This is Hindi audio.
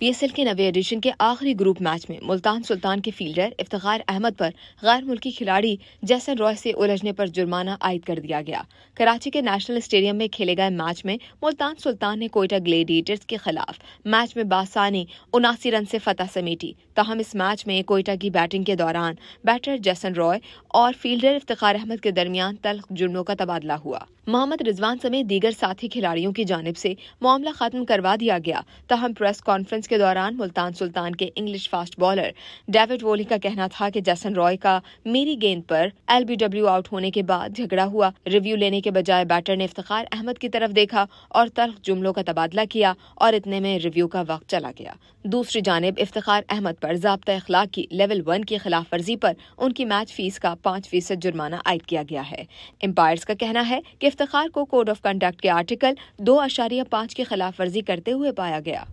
पीएसएल के नवे एडिशन के आखिरी ग्रुप मैच में मुल्तान सुल्तान के फील्डर इफ्तार अहमद पर गैर मुल्की खिलाड़ी जैसन रॉय से उलझने पर जुर्माना आयद कर दिया गया कराची के नेशनल स्टेडियम में खेले गए मैच में मुल्तान सुल्तान ने कोयटा ग्लेडिएटर्स के खिलाफ मैच में बासानी उनासी रन से फतह समेटी तहम इस मैच में कोयटा की बैटिंग के दौरान बैटर जैसन रॉय और फील्डर इफ्तार अहमद के दरमियान तल्ख जुर्मों का तबादला हुआ मोहम्मद रिजवान समेत दीगर साथी खिलाड़ियों की जानब से मामला खत्म करवा दिया गया तहम प्रेस कॉन्फ्रेंस के दौरान मुल्तान सुल्तान के इंग्लिश फास्ट बॉलर डेविड वोली का कहना था कि जैसन रॉय का मेरी गेंद पर एलबीडब्ल्यू आउट होने के बाद झगड़ा हुआ रिव्यू लेने के बजाय बैटर ने इफ्तार अहमद की तरफ देखा और तर्क जुमलों का तबादला किया और इतने में रिव्यू का वक्त चला गया दूसरी जानब इफ्तार अहमद पर जबता अखलाक की लेवल वन की खिलाफ वर्जी पर उनकी मैच फीस का पाँच फीसद जुर्माना आयद किया गया है एम्पायर्स का कहना है कि इफ्तार को कोड ऑफ कंडक्ट के आर्टिकल दो अशारिया पाँच की खिलाफ वर्जी करते हुए पाया गया